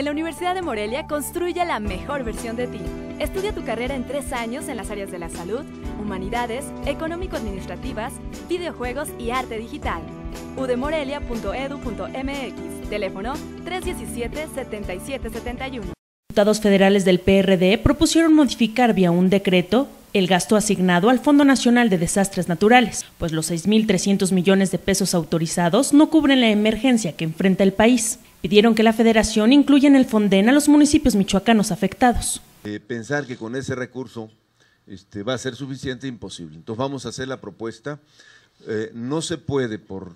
En la Universidad de Morelia construye la mejor versión de ti. Estudia tu carrera en tres años en las áreas de la salud, humanidades, económico-administrativas, videojuegos y arte digital. udemorelia.edu.mx Teléfono 317-7771. Diputados federales del PRD propusieron modificar vía un decreto el gasto asignado al Fondo Nacional de Desastres Naturales, pues los 6.300 millones de pesos autorizados no cubren la emergencia que enfrenta el país. Pidieron que la federación incluya en el Fonden a los municipios michoacanos afectados. Eh, pensar que con ese recurso este, va a ser suficiente, imposible. Entonces vamos a hacer la propuesta. Eh, no se puede por,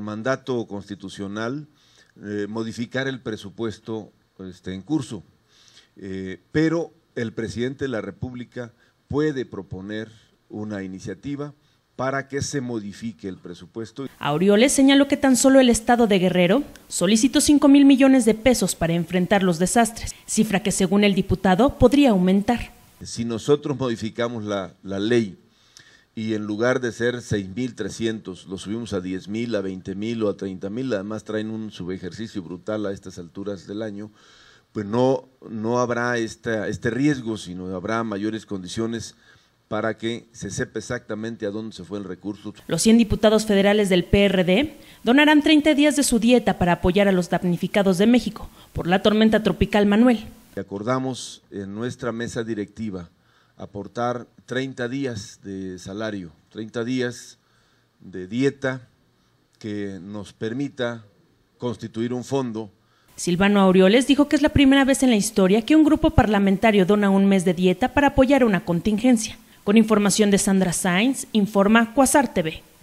mandato constitucional eh, modificar el presupuesto este, en curso, pero el presidente de la República puede proponer una iniciativa para que se modifique el presupuesto. Aureoles señaló que tan solo el Estado de Guerrero solicitó 5 mil millones de pesos para enfrentar los desastres, cifra que según el diputado podría aumentar. Si nosotros modificamos la, ley y en lugar de ser mil 6.300, lo subimos a mil, a mil o a mil, además traen un subejercicio brutal a estas alturas del año, pues no, no habrá esta, este riesgo, sino habrá mayores condiciones para que se sepa exactamente a dónde se fue el recurso. Los 100 diputados federales del PRD donarán 30 días de su dieta para apoyar a los damnificados de México por la tormenta tropical Manuel. Acordamos en nuestra mesa directiva aportar 30 días de salario, 30 días de dieta que nos permita constituir un fondo Silvano Aureoles dijo que es la primera vez en la historia que un grupo parlamentario dona un mes de dieta para apoyar una contingencia. Con información de Sandra Sainz, informa Quasar TV.